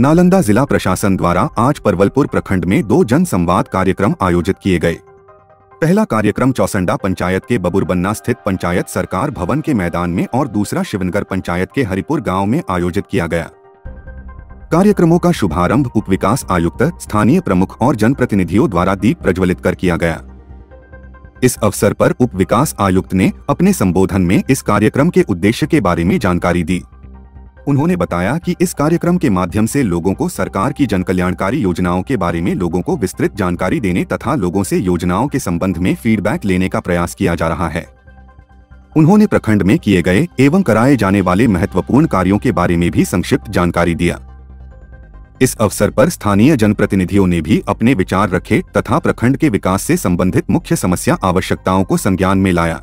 नालंदा जिला प्रशासन द्वारा आज परवलपुर प्रखंड में दो जन संवाद कार्यक्रम आयोजित किए गए पहला कार्यक्रम चौसंडा पंचायत के बबुरबन्ना स्थित पंचायत सरकार भवन के मैदान में और दूसरा शिवनगर पंचायत के हरिपुर गांव में आयोजित किया गया कार्यक्रमों का शुभारंभ उप विकास आयुक्त स्थानीय प्रमुख और जनप्रतिनिधियों द्वारा दीप प्रज्वलित कर किया गया इस अवसर पर उप विकास आयुक्त ने अपने संबोधन में इस कार्यक्रम के उद्देश्य के बारे में जानकारी दी उन्होंने बताया कि इस कार्यक्रम के माध्यम से लोगों को सरकार की जनकल्याणकारी योजनाओं के बारे में लोगों को विस्तृत जानकारी देने तथा लोगों से योजनाओं के संबंध में फीडबैक लेने का प्रयास किया जा रहा है उन्होंने प्रखंड में किए गए एवं कराए जाने वाले महत्वपूर्ण कार्यों के बारे में भी संक्षिप्त जानकारी दिया इस अवसर पर स्थानीय जनप्रतिनिधियों ने भी अपने विचार रखे तथा प्रखंड के विकास से संबंधित मुख्य समस्या आवश्यकताओं को संज्ञान में लाया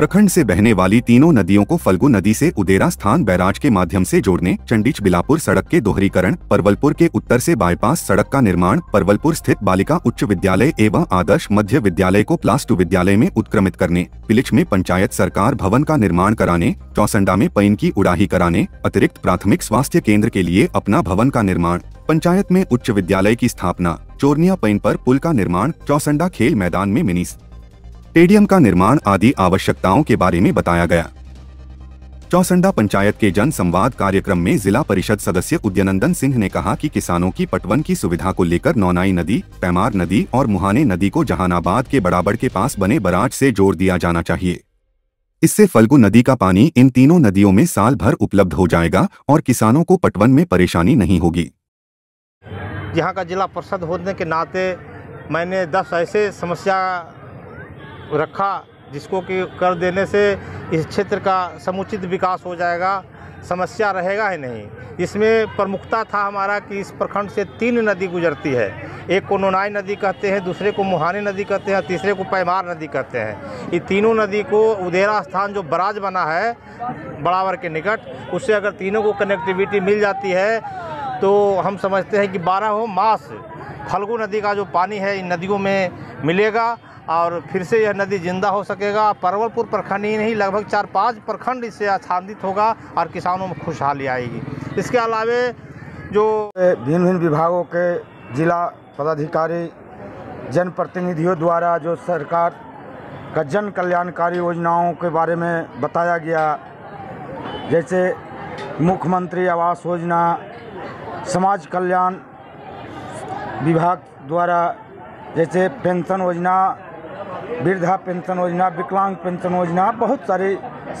प्रखंड से बहने वाली तीनों नदियों को फल्गु नदी से उदेरा स्थान बैराज के माध्यम से जोड़ने चंडीच बिलापुर सड़क के दोहरीकरण परवलपुर के उत्तर से बाईपास सड़क का निर्माण परवलपुर स्थित बालिका उच्च विद्यालय एवं आदर्श मध्य विद्यालय को प्लास टू विद्यालय में उत्क्रमित करने पिलिच में पंचायत सरकार भवन का निर्माण कराने चौसंडा में पैन की उड़ाही कराने अतिरिक्त प्राथमिक स्वास्थ्य केंद्र के लिए अपना भवन का निर्माण पंचायत में उच्च विद्यालय की स्थापना चोरनिया पैन पर पुल का निर्माण चौसंडा खेल मैदान में मिनी स्टेडियम का निर्माण आदि आवश्यकताओं के बारे में बताया गया चौसंडा पंचायत के जन संवाद कार्यक्रम में जिला परिषद सदस्य उद्यनंदन सिंह ने कहा कि किसानों की पटवन की सुविधा को लेकर नौनाई नदी पैमार नदी और मुहाने नदी को जहानाबाद के बड़ाबड़ के पास बने बराज से जोड़ दिया जाना चाहिए इससे फल्गु नदी का पानी इन तीनों नदियों में साल भर उपलब्ध हो जाएगा और किसानों को पटवन में परेशानी नहीं होगी यहाँ का जिला परिषद होने के नाते मैंने दस ऐसे समस्या रखा जिसको कि कर देने से इस क्षेत्र का समुचित विकास हो जाएगा समस्या रहेगा ही नहीं इसमें प्रमुखता था हमारा कि इस प्रखंड से तीन नदी गुजरती है एक को नोनाई नदी कहते हैं दूसरे को मुहानी नदी कहते हैं तीसरे को पैमार नदी कहते हैं ये तीनों नदी को उदेरा स्थान जो बराज बना है बड़ावर के निकट उससे अगर तीनों को कनेक्टिविटी मिल जाती है तो हम समझते हैं कि बारह मास फल्गू नदी का जो पानी है इन नदियों में मिलेगा और फिर से यह नदी जिंदा हो सकेगा परवलपुर प्रखंड ही नहीं लगभग चार पाँच प्रखंड इससे आच्छादित होगा और किसानों में खुशहाली आएगी इसके अलावे जो भिन्न भिन्न विभागों के जिला पदाधिकारी जनप्रतिनिधियों द्वारा जो सरकार का जन कल्याणकारी योजनाओं के बारे में बताया गया जैसे मुख्यमंत्री आवास योजना समाज कल्याण विभाग द्वारा जैसे पेंशन योजना वृद्धा पेंशन योजना विकलांग पेंशन योजना बहुत सारे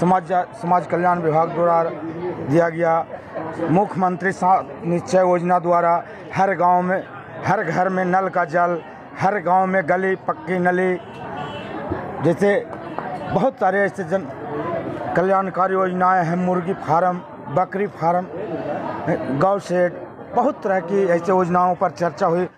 समाज समाज कल्याण विभाग द्वारा दिया गया मुख्यमंत्री निश्चय योजना द्वारा हर गांव में हर घर में नल का जल हर गांव में गली पक्की नली जैसे बहुत सारे ऐसे जन कल्याणकारी योजनाएं हैं मुर्गी फार्म बकरी फार्म गौ शेड बहुत तरह की ऐसे योजनाओं पर चर्चा हुई